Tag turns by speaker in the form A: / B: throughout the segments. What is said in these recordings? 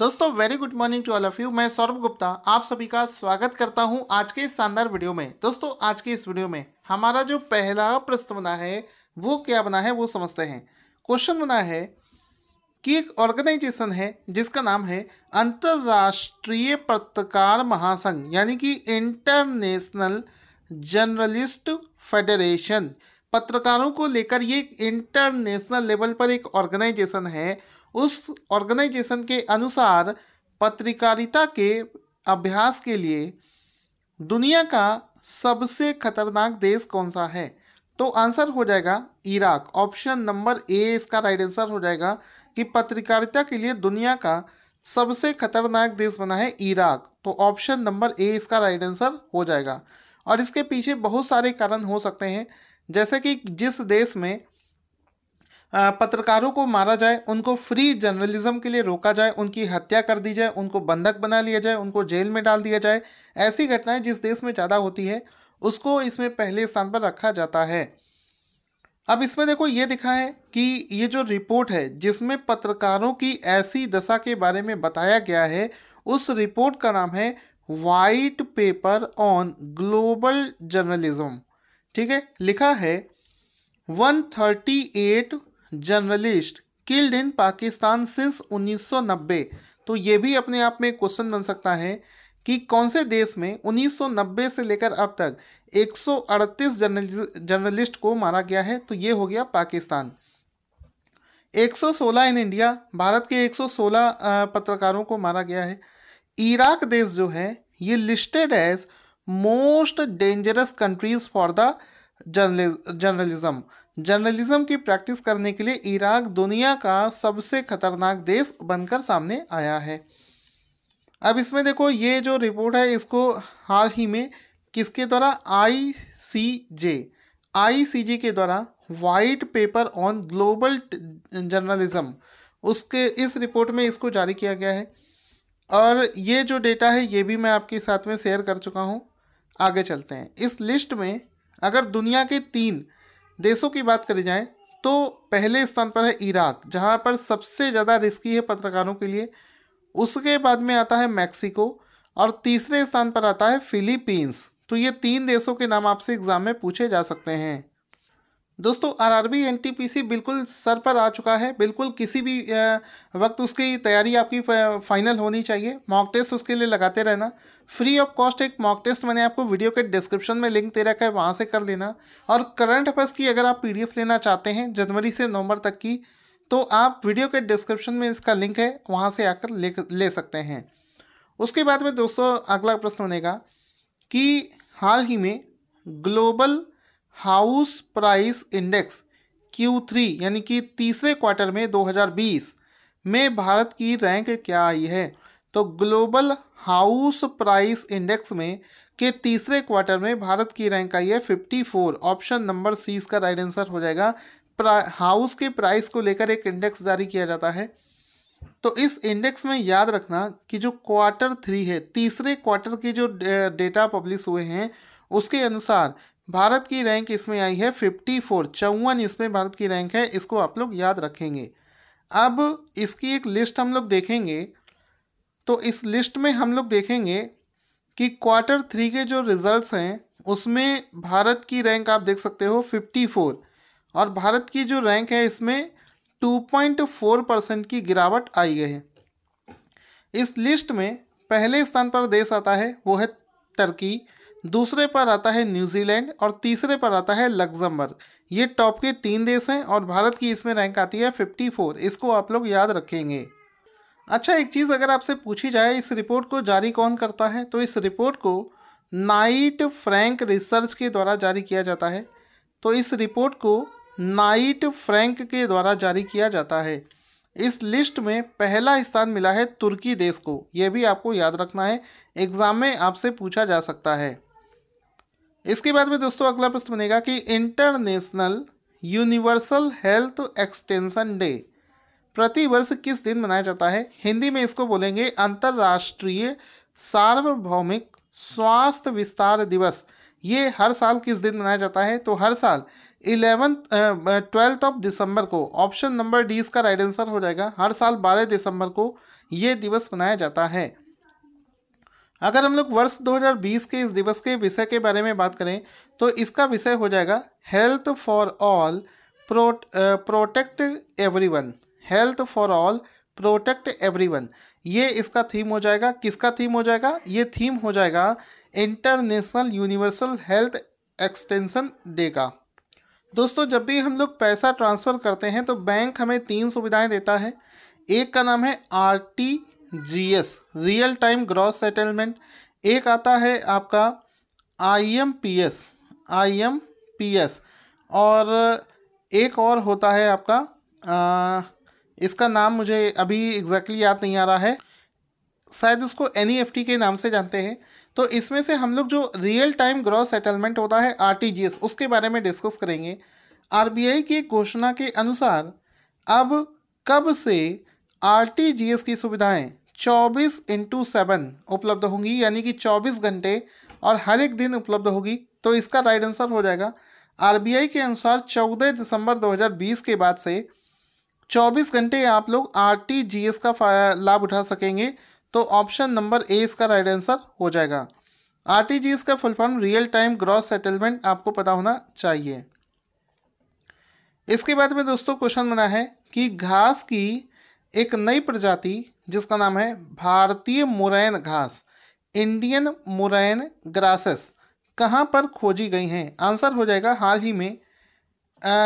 A: दोस्तों very good morning to all of you मैं सौरभ गुप्ता आप सभी का स्वागत करता हूं आज के इस शानदार वीडियो में दोस्तों आज के इस वीडियो में हमारा जो पहला प्रश्न बना है वो क्या बना है वो समझते हैं क्वेश्चन बना है कि एक ऑर्गेनाइजेशन है जिसका नाम है अंतर्राष्ट्रीय पत्रकार महासंघ यानी कि इंटरनेशनल जर्नलिस्ट फेडरेशन पत्रकारों को लेकर ये इंटरनेशनल लेवल पर एक ऑर्गेनाइजेशन है उस ऑर्गेनाइजेशन के अनुसार पत्रकारिता के अभ्यास के लिए दुनिया का सबसे खतरनाक देश कौन सा है तो आंसर हो जाएगा इराक ऑप्शन नंबर ए इसका राइट आंसर हो जाएगा कि पत्रकारिता के लिए दुनिया का सबसे खतरनाक देश बना है इराक तो ऑप्शन नंबर ए इसका राइट आंसर हो जाएगा और इसके पीछे बहुत सारे कारण हो सकते हैं जैसे कि जिस देश में पत्रकारों को मारा जाए उनको फ्री जर्नलिज्म के लिए रोका जाए उनकी हत्या कर दी जाए उनको बंधक बना लिया जाए उनको जेल में डाल दिया जाए ऐसी घटनाएं जिस देश में ज़्यादा होती है उसको इसमें पहले स्थान पर रखा जाता है अब इसमें देखो ये दिखा है कि ये जो रिपोर्ट है जिसमें पत्रकारों की ऐसी दशा के बारे में बताया गया है उस रिपोर्ट का नाम है white paper on global journalism ठीक है लिखा है 138 journalist killed in Pakistan since 1990 तो ये भी अपने आप में क्वेश्चन बन सकता है कि कौन से देश में 1990 से लेकर अब तक 138 जर्नलिस्ट को मारा गया है तो ये हो गया पाकिस्तान 116 इन इंडिया भारत के 116 पत्रकारों को मारा गया है इराक देश जो है ये listed as most dangerous countries for the journalism journalism की प्रैक्टिस करने के लिए इराक दुनिया का सबसे खतरनाक देश बनकर सामने आया है अब इसमें देखो ये जो रिपोर्ट है इसको हाल ही में किसके द्वारा आई सी जे आई सी जे के द्वारा white paper on global journalism उसके इस रिपोर्ट में इसको जारी किया गया है और ये जो डेटा है ये भी मैं आपके साथ में शेयर कर चुका हूँ आगे चलते हैं इस लिस्ट में अगर दुनिया के तीन देशों की बात करी जाए तो पहले स्थान पर है इराक जहाँ पर सबसे ज़्यादा रिस्की है पत्रकारों के लिए उसके बाद में आता है मैक्सिको और तीसरे स्थान पर आता है फिलीपींस तो ये तीन देशों के नाम आपसे एग्ज़ाम में पूछे जा सकते हैं दोस्तों आरआरबी एनटीपीसी बिल्कुल सर पर आ चुका है बिल्कुल किसी भी वक्त उसकी तैयारी आपकी फाइनल होनी चाहिए मॉक टेस्ट उसके लिए लगाते रहना फ्री ऑफ कॉस्ट एक मॉक टेस्ट मैंने आपको वीडियो के डिस्क्रिप्शन में लिंक दे रखा है वहाँ से कर लेना और करंट अफेयर्स की अगर आप पी लेना चाहते हैं जनवरी से नवंबर तक की तो आप वीडियो के डिस्क्रिप्शन में इसका लिंक है वहाँ से आकर ले ले सकते हैं उसके बाद में दोस्तों अगला प्रश्न बनेगा कि हाल ही में global house price index Q3 यानी कि तीसरे क्वार्टर में 2020 में भारत की रैंक क्या आई है तो ग्लोबल हाउस प्राइस इंडेक्स में के तीसरे क्वार्टर में भारत की रैंक आई है 54 ऑप्शन नंबर सी इसका राइट आंसर हो जाएगा हाउस के प्राइस को लेकर एक इंडेक्स जारी किया जाता है तो इस इंडेक्स में याद रखना कि जो क्वार्टर थ्री है तीसरे क्वार्टर के जो डेटा पब्लिश हुए हैं उसके अनुसार भारत की रैंक इसमें आई है फिफ्टी फोर चौवन इसमें भारत की रैंक है इसको आप लोग याद रखेंगे अब इसकी एक लिस्ट हम लोग देखेंगे तो इस लिस्ट में हम लोग देखेंगे कि क्वार्टर थ्री के जो रिजल्ट्स हैं उसमें भारत की रैंक आप देख सकते हो फिफ्टी फोर और भारत की जो रैंक है इसमें टू पॉइंट फोर परसेंट की गिरावट आई गई है इस लिस्ट में पहले स्थान पर देश आता है वो है टर्की दूसरे पर आता है न्यूजीलैंड और तीसरे पर आता है लग्जमबर्ग ये टॉप के तीन देश हैं और भारत की इसमें रैंक आती है 54 इसको आप लोग याद रखेंगे अच्छा एक चीज़ अगर आपसे पूछी जाए इस रिपोर्ट को जारी कौन करता है तो इस रिपोर्ट को नाइट फ्रैंक रिसर्च के द्वारा जारी किया जाता है तो इस रिपोर्ट को नाइट फ्रैंक के द्वारा जारी किया जाता है इस लिस्ट में पहला स्थान मिला है तुर्की देश को यह भी आपको याद रखना है एग्ज़ाम में आपसे पूछा जा सकता है इसके बाद में दोस्तों अगला प्रश्न बनेगा कि international universal health extension day प्रति वर्ष किस दिन मनाया जाता है हिंदी में इसको बोलेंगे अंतर्राष्ट्रीय सार्वभौमिक स्वास्थ्य विस्तार दिवस ये हर साल किस दिन मनाया जाता है तो हर साल इलेवंथ ट्वेल्थ ऑफ दिसंबर को ऑप्शन नंबर डी इसका राइट आंसर हो जाएगा हर साल बारह दिसंबर को ये दिवस मनाया जाता है अगर हम लोग वर्ष 2020 के इस दिवस के विषय के बारे में बात करें तो इसका विषय हो जाएगा health for all prot protect everyone health for all protect everyone ये इसका थीम हो जाएगा किसका थीम हो जाएगा ये थीम हो जाएगा international universal health extension day का दोस्तों जब भी हम लोग पैसा ट्रांसफ़र करते हैं तो बैंक हमें तीन सुविधाएं देता है एक का नाम है R T GS real time gross settlement एक आता है आपका आईएमपीएस आईएमपीएस और एक और होता है आपका आ, इसका नाम मुझे अभी एग्जैक्टली exactly याद नहीं आ रहा है शायद उसको एन e के नाम से जानते हैं तो इसमें से हम लोग जो रियल टाइम ग्रॉस सेटलमेंट होता है आर उसके बारे में डिस्कस करेंगे आर की घोषणा के अनुसार अब कब से आर की सुविधाएं चौबीस इंटू सेवन उपलब्ध होंगी यानी कि चौबीस घंटे और हर एक दिन उपलब्ध होगी तो इसका राइट आंसर हो जाएगा आरबीआई के अनुसार चौदह दिसंबर 2020 के बाद से चौबीस घंटे आप लोग आरटीजीएस का लाभ उठा सकेंगे तो ऑप्शन नंबर ए इसका राइट आंसर हो जाएगा आरटीजीएस का full form real time gross settlement आपको पता होना चाहिए इसके बाद में दोस्तों क्वेश्चन बना है कि घास की एक नई प्रजाति जिसका नाम है भारतीय मुरैन घास इंडियन मुरैन ग्रासेस कहाँ पर खोजी गई हैं आंसर हो जाएगा हाल ही में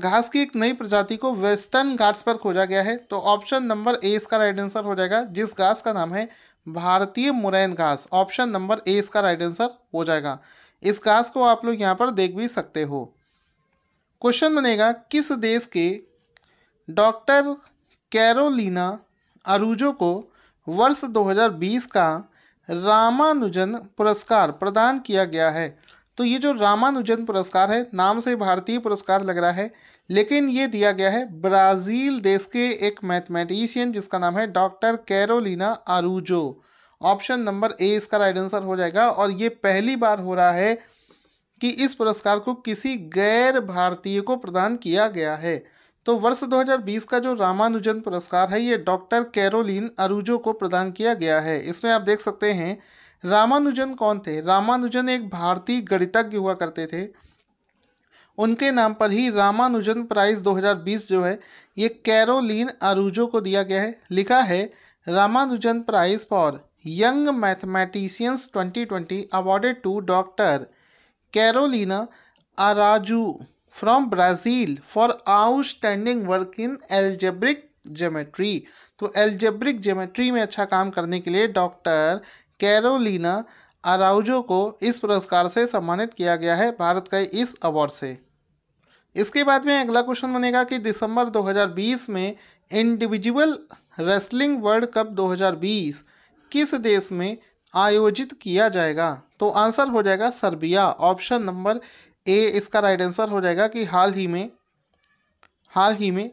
A: घास की एक नई प्रजाति को वेस्टर्न घाट्स पर खोजा गया है तो ऑप्शन नंबर ए इसका राइट आंसर हो जाएगा जिस घास का नाम है भारतीय मुरैन घास ऑप्शन नंबर ए इसका राइट आंसर हो जाएगा इस घास को आप लोग यहाँ पर देख भी सकते हो क्वेश्चन बनेगा किस देश के डॉक्टर कैरोलिना अरुजो को वर्ष 2020 का रामानुजन पुरस्कार प्रदान किया गया है तो ये जो रामानुजन पुरस्कार है नाम से भारतीय पुरस्कार लग रहा है लेकिन ये दिया गया है ब्राज़ील देश के एक मैथमेटिशियन जिसका नाम है doctor Carolina Araujo option number A इसका राइट आंसर हो जाएगा और ये पहली बार हो रहा है कि इस पुरस्कार को किसी गैर भारतीय को प्रदान किया गया है तो वर्ष 2020 का जो रामानुजन पुरस्कार है ये डॉक्टर कैरोलिन अरुजो को प्रदान किया गया है इसमें आप देख सकते हैं रामानुजन कौन थे रामानुजन एक भारतीय गणितज्ञ हुआ करते थे उनके नाम पर ही रामानुजन प्राइज 2020 जो है ये कैरोलिन अरुजो को दिया गया है लिखा है Ramanujan prize for young mathematicians 2020 awarded to doctor Carolina Araujo from Brazil for outstanding work in algebraic geometry तो एल्जेब्रिक जेमेट्री में अच्छा काम करने के लिए डॉक्टर कैरोलिना आराउजो को इस पुरस्कार से सम्मानित किया गया है भारत का इस अवार्ड से इसके बाद में अगला क्वेश्चन बनेगा कि दिसंबर 2020 में इंडिविजुअल रेसलिंग वर्ल्ड कप 2020 किस देश में आयोजित किया जाएगा तो आंसर हो जाएगा सर्बिया ऑप्शन नंबर ए इसका राइट आंसर हो जाएगा कि हाल ही में हाल ही में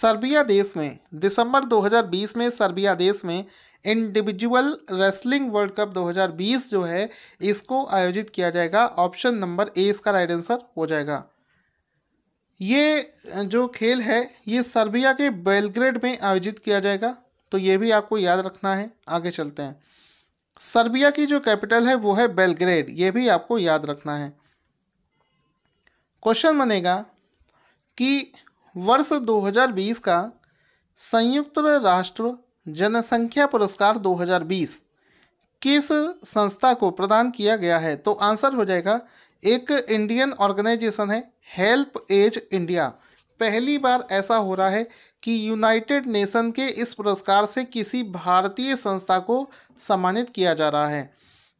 A: सर्बिया देश में दिसंबर 2020 में सर्बिया देश में इंडिविजुअल रेसलिंग वर्ल्ड कप 2020 जो है इसको आयोजित किया जाएगा ऑप्शन नंबर ए इसका राइट आंसर हो जाएगा ये जो खेल है ये सर्बिया के बेलग्रेड में आयोजित किया जाएगा तो ये भी आपको याद रखना है आगे चलते हैं सर्बिया की जो कैपिटल है वो है बेलग्रेड ये भी आपको याद रखना है क्वेश्चन बनेगा कि वर्ष 2020 का संयुक्त राष्ट्र जनसंख्या पुरस्कार 2020 किस संस्था को प्रदान किया गया है तो आंसर हो जाएगा एक इंडियन ऑर्गेनाइजेशन है हेल्प एज इंडिया पहली बार ऐसा हो रहा है कि यूनाइटेड नेशन के इस पुरस्कार से किसी भारतीय संस्था को सम्मानित किया जा रहा है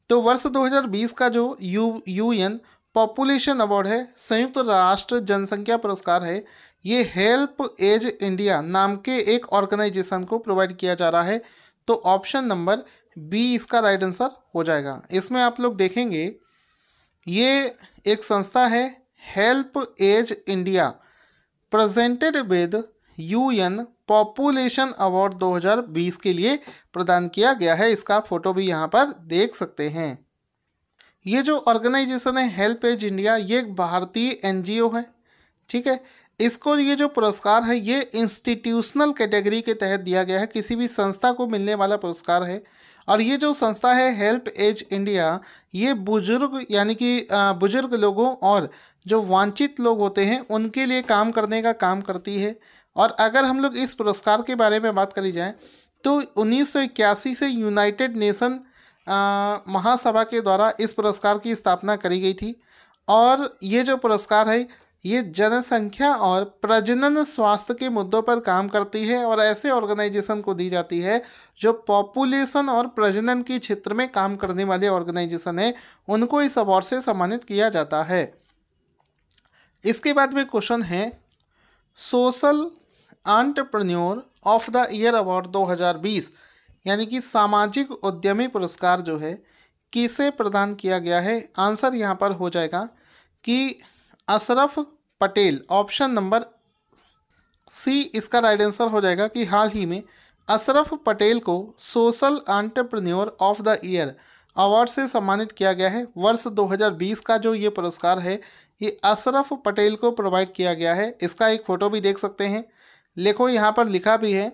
A: तो वर्ष 2020 का जो यू यूएन पॉपुलेशन अवार्ड है संयुक्त राष्ट्र जनसंख्या पुरस्कार है ये हेल्प एज इंडिया नाम के एक ऑर्गेनाइजेशन को प्रोवाइड किया जा रहा है तो ऑप्शन नंबर बी इसका राइट आंसर हो जाएगा इसमें आप लोग देखेंगे ये एक संस्था है help age India presented with UN population award 2020 के लिए प्रदान किया गया है इसका फोटो भी यहाँ पर देख सकते हैं ये जो ऑर्गेनाइजेशन है हेल्प एज इंडिया ये एक भारतीय एनजीओ है ठीक है इसको ये जो पुरस्कार है ये इंस्टीट्यूशनल कैटेगरी के तहत दिया गया है किसी भी संस्था को मिलने वाला पुरस्कार है और ये जो संस्था है हेल्प एज इंडिया ये बुजुर्ग यानी कि बुजुर्ग लोगों और जो वांछित लोग होते हैं उनके लिए काम करने का काम करती है और अगर हम लोग इस पुरस्कार के बारे में बात करी जाए तो उन्नीस से यूनाइटेड नेशन महासभा के द्वारा इस पुरस्कार की स्थापना करी गई थी और ये जो पुरस्कार है ये जनसंख्या और प्रजनन स्वास्थ्य के मुद्दों पर काम करती है और ऐसे ऑर्गेनाइजेशन को दी जाती है जो पॉपुलेशन और प्रजनन के क्षेत्र में काम करने वाले ऑर्गेनाइजेशन है उनको इस अवार्ड से सम्मानित किया जाता है इसके बाद में क्वेश्चन है social entrepreneur of the year award 2020 यानी कि सामाजिक उद्यमी पुरस्कार जो है किसे प्रदान किया गया है आंसर यहाँ पर हो जाएगा कि Ashraf Patel option number C इसका राइट आंसर हो जाएगा कि हाल ही में अशरफ पटेल को social entrepreneur of the year award से सम्मानित किया गया है वर्ष 2020 का जो ये पुरस्कार है ये अशरफ पटेल को प्रोवाइड किया गया है इसका एक फ़ोटो भी देख सकते हैं लेखो यहाँ पर लिखा भी है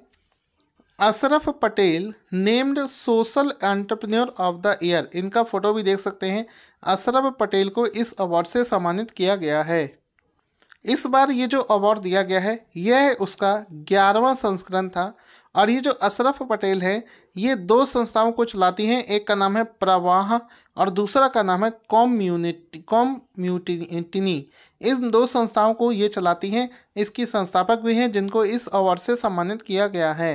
A: Ashraf Patel named social entrepreneur of the year इनका फोटो भी देख सकते हैं अशरफ पटेल को इस अवार्ड से सम्मानित किया गया है इस बार ये जो अवार्ड दिया गया है यह उसका ग्यारहवा संस्करण था और ये जो अशरफ पटेल है ये दो संस्थाओं को चलाती हैं एक का नाम है प्रवाह और दूसरा का नाम है कॉम्यूनिटी कॉम्यूटिनी इन दो संस्थाओं को ये चलाती हैं इसकी संस्थापक भी हैं जिनको इस अवार्ड से सम्मानित किया गया है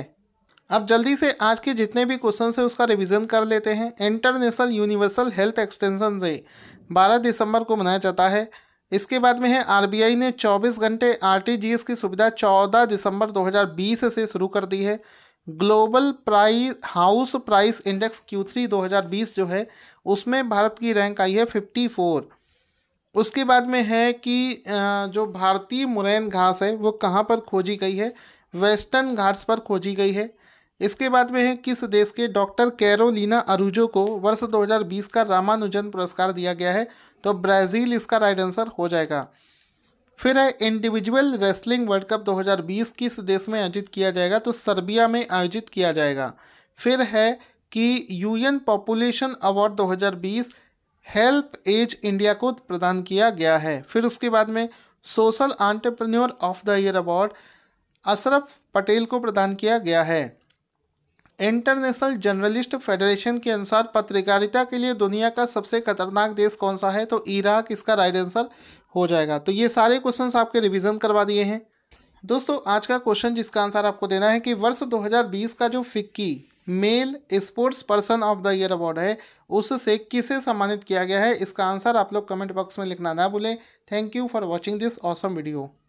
A: अब जल्दी से आज के जितने भी क्वेश्चन है उसका रिविज़न कर लेते हैं international universal health extension day बारह दिसंबर को मनाया जाता है इसके बाद में है आरबीआई ने 24 घंटे आरटीजीएस की सुविधा 14 दिसंबर 2020 से शुरू कर दी है global price house price index Q3 2020 जो है उसमें भारत की रैंक आई है 54 उसके बाद में है कि जो भारतीय मुरैन घास है वो कहाँ पर खोजी गई है वेस्टर्न घाट्स पर खोजी गई है इसके बाद में है किस देश के डॉक्टर कैरोलिना अरूजो को वर्ष 2020 का रामानुजन पुरस्कार दिया गया है तो ब्राज़ील इसका राइट आंसर हो जाएगा फिर है इंडिविजुअल रेसलिंग वर्ल्ड कप 2020 किस देश में आयोजित किया जाएगा तो सर्बिया में आयोजित किया जाएगा फिर है कि UN population award 2020 help age India को प्रदान किया गया है फिर उसके बाद में social entrepreneur of the year award Ashraf Patel को प्रदान किया गया है इंटरनेशनल जर्नलिस्ट फेडरेशन के अनुसार पत्रकारिता के लिए दुनिया का सबसे खतरनाक देश कौन सा है तो इराक इसका राइट आंसर हो जाएगा तो ये सारे क्वेश्चन आपके रिविजन करवा दिए हैं दोस्तों आज का क्वेश्चन जिसका आंसर आपको देना है कि वर्ष 2020 का जो FICCI male sports person of the year award है उससे किसे सम्मानित किया गया है इसका आंसर आप लोग कमेंट बॉक्स में लिखना ना भूलें thank you for watching this awesome video